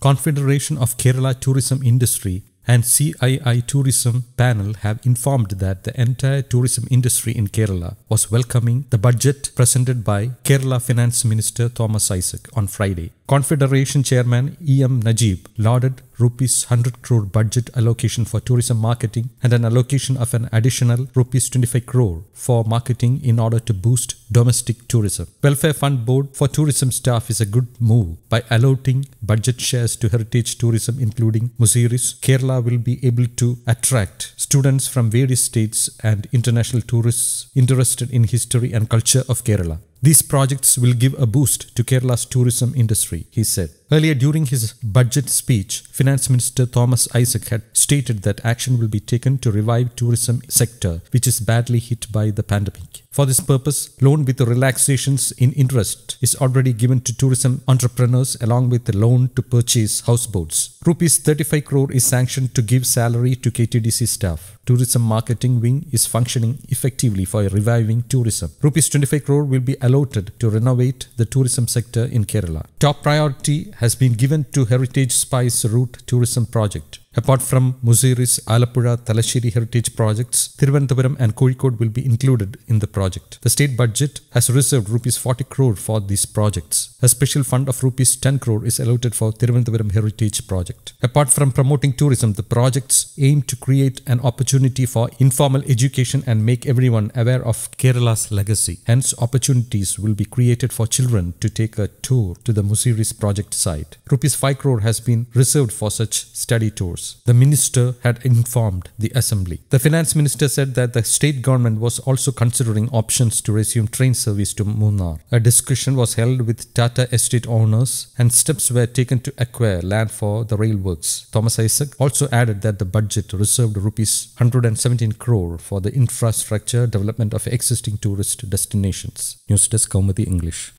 Confederation of Kerala Tourism Industry and CII Tourism panel have informed that the entire tourism industry in Kerala was welcoming the budget presented by Kerala Finance Minister Thomas Isaac on Friday. Confederation Chairman E.M. Najib lauded rupees 100 crore budget allocation for tourism marketing and an allocation of an additional rupees 25 crore for marketing in order to boost domestic tourism. Welfare Fund Board for tourism staff is a good move by allotting budget shares to heritage tourism including Musiris. Kerala will be able to attract students from various states and international tourists interested in history and culture of Kerala. These projects will give a boost to Kerala's tourism industry, he said. Earlier during his budget speech, Finance Minister Thomas Isaac had stated that action will be taken to revive tourism sector which is badly hit by the pandemic. For this purpose, loan with relaxations in interest is already given to tourism entrepreneurs along with a loan to purchase houseboats. Rupees 35 crore is sanctioned to give salary to KTDC staff. Tourism marketing wing is functioning effectively for reviving tourism. Rupees 25 crore will be allotted to renovate the tourism sector in Kerala. Top priority has been given to Heritage Spice Route tourism project. Apart from Musiris, Alapura, Talashiri heritage projects, Thiruvananthapuram and Kozhikode will be included in the project. The state budget has reserved rupees 40 crore for these projects. A special fund of rupees 10 crore is allotted for Thiruvananthapuram heritage project. Apart from promoting tourism, the projects aim to create an opportunity for informal education and make everyone aware of Kerala's legacy. Hence, opportunities will be created for children to take a tour to the Musiris project site. Rupees 5 crore has been reserved for such study tours crores, the minister had informed the assembly. The finance minister said that the state government was also considering options to resume train service to Munnar. A discussion was held with Tata estate owners and steps were taken to acquire land for the rail works. Thomas Isaac also added that the budget reserved rupees 117 crore for the infrastructure development of existing tourist destinations. News Desk Kaumati English.